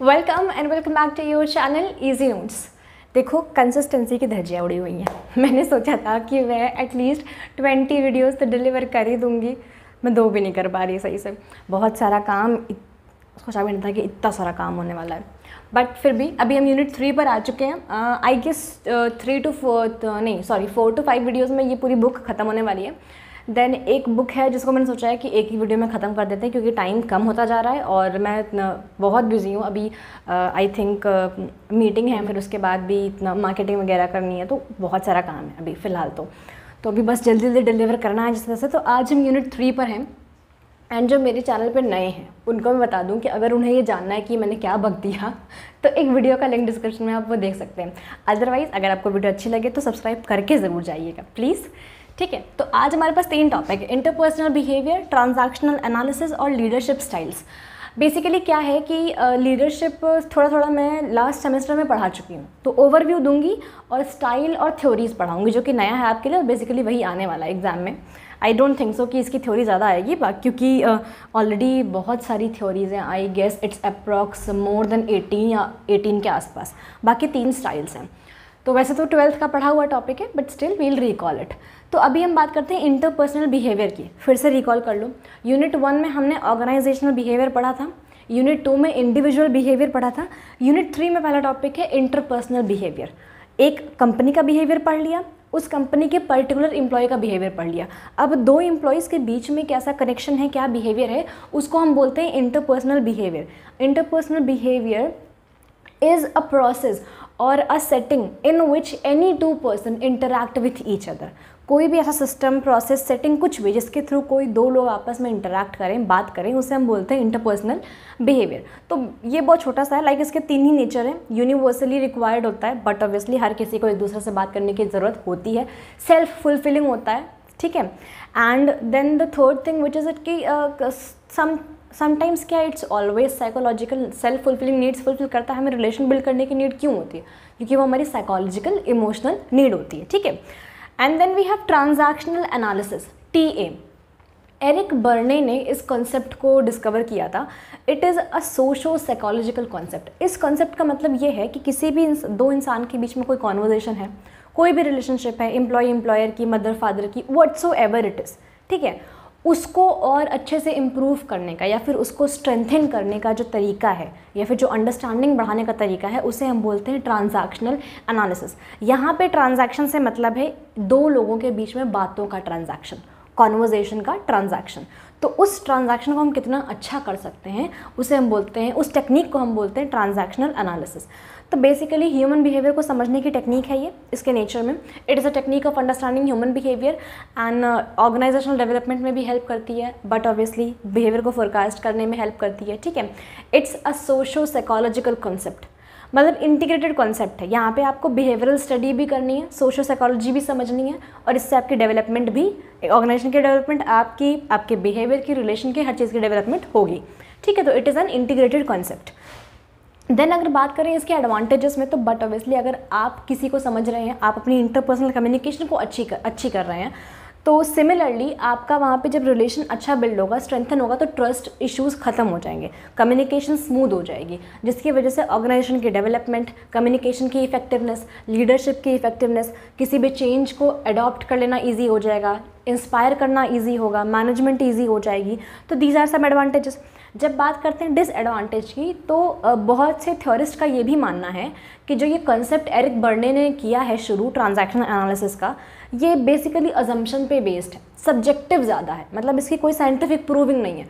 welcome and welcome back to your channel easy notes देखो consistency की धज्जियाँ उड़ी हुई हैं मैंने सोचा था कि मैं एटलीस्ट ट्वेंटी वीडियोस तो डिलीवर कर ही दूँगी मैं दो भी नहीं कर पा रही सही से बहुत सारा काम सोचा भी नहीं था कि इतना सारा काम होने वाला है बट फिर भी अभी हम यूनिट थ्री पर आ चुके हैं I guess three two fourth नहीं sorry four two five videos में ये पूरी बुक ख़त्म होने वाली है देन एक बुक है जिसको मैंने सोचा है कि एक ही वीडियो में ख़त्म कर देते हैं क्योंकि टाइम कम होता जा रहा है और मैं इतना बहुत बिज़ी हूँ अभी आई थिंक मीटिंग है फिर उसके बाद भी इतना मार्केटिंग वगैरह करनी है तो बहुत सारा काम है अभी फ़िलहाल तो तो अभी बस जल्दी जल्दी डिलीवर करना है जिस तरह से तो आज हम यूनिट थ्री पर हैं एंड जो मेरे चैनल पर नए हैं उनको मैं बता दूं कि अगर उन्हें ये जानना है कि मैंने क्या बक दिया तो एक वीडियो का लिंक डिस्क्रिप्शन में आप वो देख सकते हैं अदरवाइज़ अगर आपको वीडियो अच्छी लगे तो सब्सक्राइब करके ज़रूर जाइएगा प्लीज़ ठीक है तो आज हमारे पास तीन topic interpersonal behaviour transactional analysis और लीडरशिप स्टाइल्स बेसिकली क्या है कि लीडरशिप थोड़ा थोड़ा मैं लास्ट सेमेस्टर में पढ़ा चुकी हूँ तो ओवरव्यू दूंगी और स्टाइल और थ्योरीज पढ़ाऊंगी जो कि नया है आपके लिए और बेसिकली वही आने वाला है एग्ज़ाम में आई डोंट थिंक सो कि इसकी थ्योरी ज़्यादा आएगी क्योंकि ऑलरेडी uh, बहुत सारी थ्योरीज हैं I guess it's approx more than eighteen या एटीन के आसपास बाकी तीन स्टाइल्स हैं तो वैसे तो ट्वेल्थ का पढ़ा हुआ टॉपिक है but still we'll recall it तो अभी हम बात करते हैं इंटरपर्सनल बिहेवियर की फिर से रिकॉल कर लो यूनिट वन में हमने ऑर्गेनाइजेशनल बिहेवियर पढ़ा था यूनिट टू में इंडिविजुअल बिहेवियर पढ़ा था यूनिट थ्री में पहला टॉपिक है इंटरपर्सनल बिहेवियर एक कंपनी का बिहेवियर पढ़ लिया उस कंपनी के पर्टिकुलर इम्प्लॉय का बिहेवियर पढ़ लिया अब दो इम्प्लॉयज़ के बीच में कैसा कनेक्शन है क्या बिहेवियर है उसको हम बोलते हैं interpersonal behaviour interpersonal behaviour is a process और a setting in which any two person interact with each other कोई भी ऐसा सिस्टम प्रोसेस सेटिंग कुछ भी जिसके थ्रू कोई दो लोग आपस में इंटरेक्ट करें बात करें उसे हम बोलते हैं इंटरपर्सनल बिहेवियर तो ये बहुत छोटा सा है लाइक इसके तीन ही नेचर हैं यूनिवर्सली रिक्वायर्ड होता है बट ऑब्वियसली हर किसी को एक दूसरे से बात करने की ज़रूरत होती है सेल्फ फुलफिलिंग होता है ठीक है and then the third thing which is it कि सम समटाइम्स क्या it's always psychological self fulfilling needs fulfil करता है हमें रिलेशन बिल्ड करने की नीड क्यों होती है क्योंकि वो हमारी साइकोलॉजिकल इमोशनल नीड होती है ठीक है and then we have transactional analysis T A Eric Berne ने इस कॉन्सेप्ट को डिस्कवर किया था it is a socio psychological concept इस कॉन्सेप्ट का मतलब ये है कि किसी भी इंस, दो इंसान के बीच में कोई कॉन्वर्जेशन है कोई भी रिलेशनशिप है एम्प्लॉय एम्प्लॉयर की मदर फादर की whatsoever it is ठीक है उसको और अच्छे से इम्प्रूव करने का या फिर उसको स्ट्रेंथन करने का जो तरीका है या फिर जो अंडरस्टैंडिंग बढ़ाने का तरीका है उसे हम बोलते हैं ट्रांजैक्शनल एनालिसिस यहाँ पे ट्रांजैक्शन से मतलब है दो लोगों के बीच में बातों का ट्रांजैक्शन कॉन्वर्जेशन का ट्रांजैक्शन तो उस ट्रांजैक्शन को हम कितना अच्छा कर सकते हैं उसे हम बोलते हैं उस टेक्निक को हम बोलते हैं ट्रांजैक्शनल एनालिसिस तो बेसिकली ह्यूमन बिहेवियर को समझने की टेक्निक है ये इसके नेचर में it is a technique of understanding human behaviour and organisational development में भी हेल्प करती है बट ऑब्वियसली बिहेवियर को फोरकास्ट करने में हेल्प करती है ठीक है it's a socio psychological concept मतलब इंटीग्रेटेड कॉन्सेप्ट है यहाँ पे आपको बिहेवियरल स्टडी भी करनी है सोशल साइकोलॉजी भी समझनी है और इससे आपकी डेवलपमेंट भी ऑर्गेनाइजेशन की डेवलपमेंट आपकी आपके बिहेवियर की रिलेशन की हर चीज़ की डेवलपमेंट होगी ठीक है तो it is an integrated concept then अगर बात करें इसके एडवांटेजेस में तो बट ऑब्वियसली अगर आप किसी को समझ रहे हैं आप अपनी इंटरपर्सनल कम्युनिकेशन को अच्छी कर अच्छी कर रहे हैं तो सिमिलरली आपका वहाँ पे जब रिलेशन अच्छा बिल्ड होगा स्ट्रेंथन होगा तो ट्रस्ट इश्यूज ख़त्म हो जाएंगे कम्युनिकेशन स्मूथ हो जाएगी जिसकी वजह से ऑर्गेनाइजेशन की डेवलपमेंट कम्युनिकेशन की इफेक्टिवनेस लीडरशिप की इफेक्टिवनेस किसी भी चेंज को अडॉप्ट कर लेना ईजी हो जाएगा इंस्पायर करना ईजी होगा मैनेजमेंट ईजी हो जाएगी तो दीज आर सब एडवांटेजेस जब बात करते हैं डिसएडवांटेज की तो बहुत से थ्योरिस्ट का ये भी मानना है कि जो ये कंसेप्ट एरिक बर्ने ने किया है शुरू ट्रांजैक्शन एनालिसिस का ये बेसिकली अजम्पन पे बेस्ड है सब्जेक्टिव ज़्यादा है मतलब इसकी कोई साइंटिफिक प्रूविंग नहीं है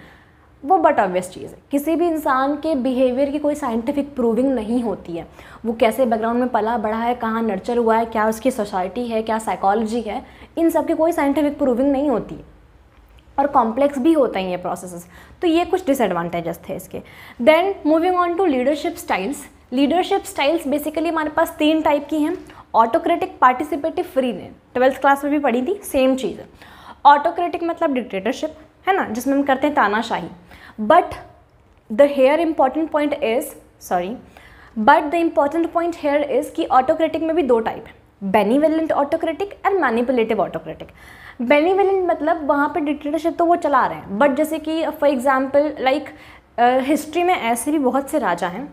वो बट ऑबियस चीज़ है किसी भी इंसान के बिहेवियर की कोई साइंटिफिक प्रूविंग नहीं होती है वो कैसे बैकग्राउंड में पला बढ़ा है कहाँ नर्चर हुआ है क्या उसकी सोसाइटी है क्या साइकोलॉजी है इन सब की कोई साइंटिफिक प्रूविंग नहीं होती है और कॉम्प्लेक्स भी होते हैं ये प्रोसेसेस तो ये कुछ डिसएडवांटेजेस थे इसके then moving on to leadership styles leadership styles basically हमारे पास तीन टाइप की हैं ऑटोक्रेटिक पार्टिसिपेटिव फ्री ने ट्वेल्थ क्लास में भी पढ़ी थी सेम चीज़ है ऑटोक्रेटिक मतलब डिक्टेटरशिप है ना जिसमें हम करते हैं तानाशाही but the here important point is sorry but the important point here is कि ऑटोक्रेटिक में भी दो टाइप है benevolent autocratic and manipulative autocratic benevolent मतलब वहाँ पे डिक्टेटरशिप तो वो चला रहे हैं बट जैसे कि फॉर एग्जांपल लाइक हिस्ट्री में ऐसे भी बहुत से राजा हैं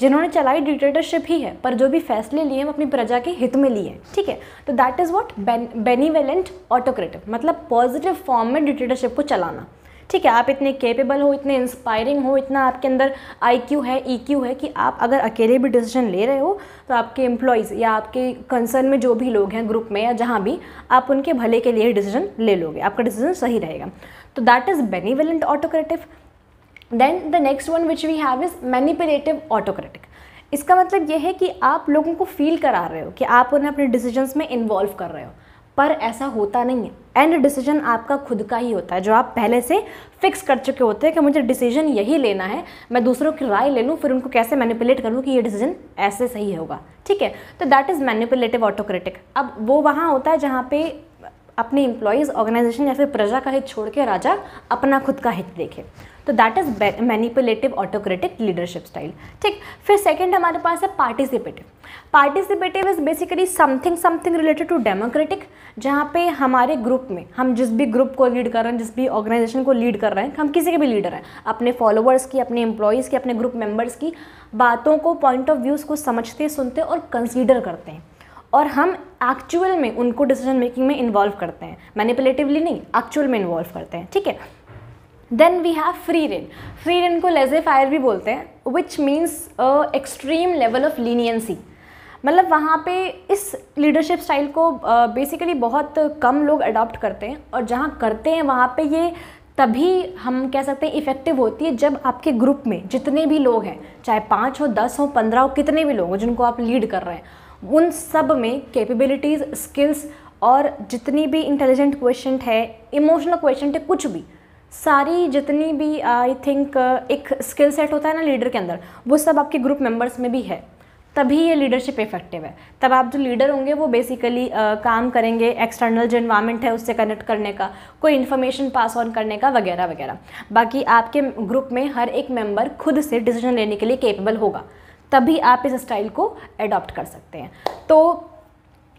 जिन्होंने चलाई डिक्टेटरशिप ही है पर जो भी फैसले लिए हैं अपनी प्रजा के हित में लिए हैं ठीक है तो that is what benevolent autocratic मतलब पॉजिटिव फॉर्म में डिक्टेटरशिप को चलाना ठीक है आप इतने कैपेबल हो इतने इंस्पायरिंग हो इतना आपके अंदर आईक्यू है ईक्यू e है कि आप अगर अकेले भी डिसीजन ले रहे हो तो आपके एम्प्लॉयज़ या आपके कंसर्न में जो भी लोग हैं ग्रुप में या जहाँ भी आप उनके भले के लिए डिसीजन ले लोगे आपका डिसीजन सही रहेगा तो that is benevolent autocratic then the next one which we have is manipulative autocratic इसका मतलब यह है कि आप लोगों को फील करा रहे हो कि आप उन्हें अपने डिसीजंस में इन्वॉल्व कर रहे हो पर ऐसा होता नहीं है एंड डिसीजन आपका खुद का ही होता है जो आप पहले से फिक्स कर चुके होते हैं कि मुझे डिसीजन यही लेना है मैं दूसरों की राय ले लूँ फिर उनको कैसे मैनिपुलेट करूँ कि ये डिसीजन ऐसे सही होगा ठीक है तो दैट इज़ मैनिपुलेटिव ऑटोक्रेटिक अब वो वहाँ होता है जहाँ पे अपने इम्प्लॉयज ऑर्गेनाइजेशन या फिर प्रजा का हित छोड़ के राजा अपना खुद का हित देखे तो that is manipulative autocratic leadership style ठीक फिर सेकेंड हमारे पास है participative participative is basically something something related to democratic जहाँ पे हमारे ग्रुप में हम जिस भी ग्रुप को लीड कर रहे हैं जिस भी ऑर्गेनाइजेशन को लीड कर रहे हैं हम किसी के भी लीडर हैं अपने फॉलोअर्स की अपने एम्प्लॉयज़ की अपने ग्रुप मेम्बर्स की बातों को पॉइंट ऑफ व्यूज़ को समझते सुनते और कंसिडर करते हैं और हम एक्चुअल में उनको डिसीजन मेकिंग में इन्वॉल्व करते हैं मैनिपुलेटिवली नहीं एक्चुअल में इन्वॉल्व करते हैं ठीक है then we have free rein free rein को लेजे फायर भी बोलते हैं which means extreme level of leniency मतलब वहाँ पे इस लीडरशिप स्टाइल को बेसिकली uh, बहुत कम लोग अडॉप्ट करते हैं और जहाँ करते हैं वहाँ पे ये तभी हम कह सकते हैं इफ़ेक्टिव होती है जब आपके ग्रुप में जितने भी लोग हैं चाहे पाँच हो दस हो पंद्रह हो कितने भी लोग हो जिनको आप लीड कर रहे हैं उन सब में कैपेबिलिटीज़ स्किल्स और जितनी भी इंटेलिजेंट क्वेश्चन है इमोशनल क्वेश्चन है कुछ भी सारी जितनी भी आई थिंक एक स्किल सेट होता है ना लीडर के अंदर वो सब आपके ग्रुप मेंबर्स में भी है तभी ये लीडरशिप इफेक्टिव है तब आप जो लीडर होंगे वो बेसिकली आ, काम करेंगे एक्सटर्नल जो इन्वायरमेंट है उससे कनेक्ट करने का कोई इन्फॉर्मेशन पास ऑन करने का वगैरह वगैरह बाकी आपके ग्रुप में हर एक मेंबर खुद से डिसीजन लेने के लिए केपेबल होगा तभी आप इस स्टाइल को एडॉप्ट कर सकते हैं तो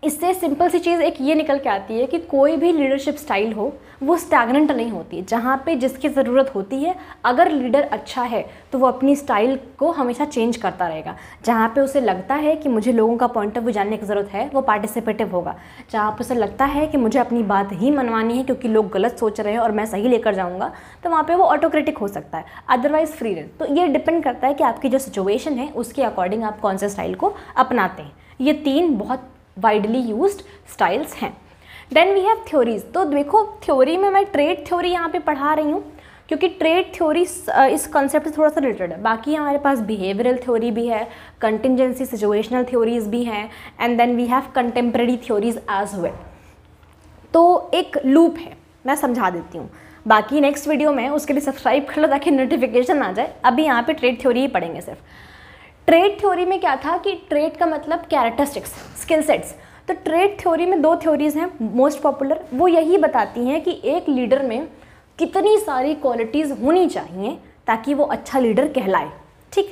इससे सिंपल सी चीज़ एक ये निकल के आती है कि कोई भी लीडरशिप स्टाइल हो वो स्टैगनेंट नहीं होती जहाँ पे जिसकी ज़रूरत होती है अगर लीडर अच्छा है तो वो अपनी स्टाइल को हमेशा चेंज करता रहेगा जहाँ पे उसे लगता है कि मुझे लोगों का पॉइंट ऑफ व्यू जानने की ज़रूरत है वो पार्टिसिपेटिव होगा जहाँ पर उसे लगता है कि मुझे अपनी बात ही मनवानी है क्योंकि लोग गलत सोच रहे हैं और मैं सही लेकर जाऊँगा तो वहाँ पर वो ऑटोक्रेटिक हो सकता है अदरवाइज़ फ्री तो ये डिपेंड करता है कि आपकी जो सिचुएशन है उसके अकॉर्डिंग आप कौन से स्टाइल को अपनाते हैं ये तीन बहुत वाइडली यूज स्टाइल्स हैं देन वी हैव थ्योरीज तो देखो थ्योरी में मैं ट्रेड थ्योरी यहाँ पे पढ़ा रही हूँ क्योंकि ट्रेड थ्योरी इस कंसेप्ट से थोड़ा सा रिलेटेड है बाकी हमारे पास बिहेवियरल थ्योरी भी है कंटिजेंसी सिचुएशनल थ्योरीज भी हैं and then we have contemporary theories as well तो एक लूप है मैं समझा देती हूँ बाकी नेक्स्ट वीडियो में उसके लिए सब्सक्राइब कर लो ताकि नोटिफिकेशन आ जाए अभी यहाँ पे ट्रेड थ्योरी ही पढ़ेंगे सिर्फ ट्रेड थ्योरी में क्या था कि ट्रेड का मतलब कैरेक्टरिस्टिक्स स्किल सेट्स तो ट्रेड थ्योरी में दो थ्योरीज हैं मोस्ट पॉपुलर वो यही बताती हैं कि एक लीडर में कितनी सारी क्वालिटीज़ होनी चाहिए ताकि वो अच्छा लीडर कहलाए ठीक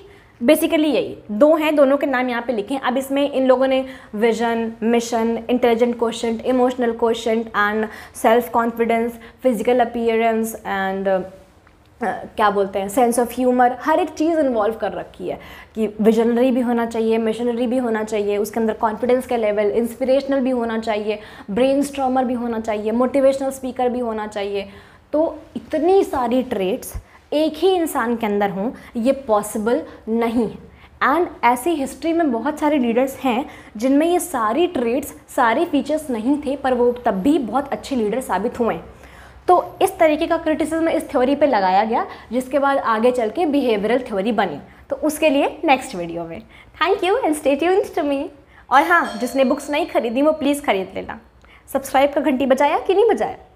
बेसिकली यही दो हैं दोनों के नाम यहाँ पे लिखे हैं अब इसमें इन लोगों ने vision mission intelligent question emotional question and self confidence physical appearance and क्या बोलते हैं सेंस ऑफ ह्यूमर हर एक चीज़ इन्वॉल्व कर रखी है कि विजनरी भी होना चाहिए मिशनरी भी होना चाहिए उसके अंदर कॉन्फिडेंस का लेवल इंस्पिरेशनल भी होना चाहिए ब्रेन भी होना चाहिए मोटिवेशनल स्पीकर भी होना चाहिए तो इतनी सारी ट्रेट्स एक ही इंसान के अंदर हों ये पॉसिबल नहीं है एंड ऐसी हिस्ट्री में बहुत सारे लीडर्स हैं जिनमें ये सारी ट्रेट्स सारे फीचर्स नहीं थे पर वो तब भी बहुत अच्छे लीडर साबित हुए हैं तो इस तरीके का क्रिटिसिज्म इस थ्योरी पे लगाया गया जिसके बाद आगे चल के बिहेवियरल थ्योरी बनी तो उसके लिए नेक्स्ट वीडियो में thank you and stay tuned to me और हाँ जिसने बुक्स नहीं खरीदी वो प्लीज़ खरीद लेना सब्सक्राइब का घंटी बजाया कि नहीं बजाया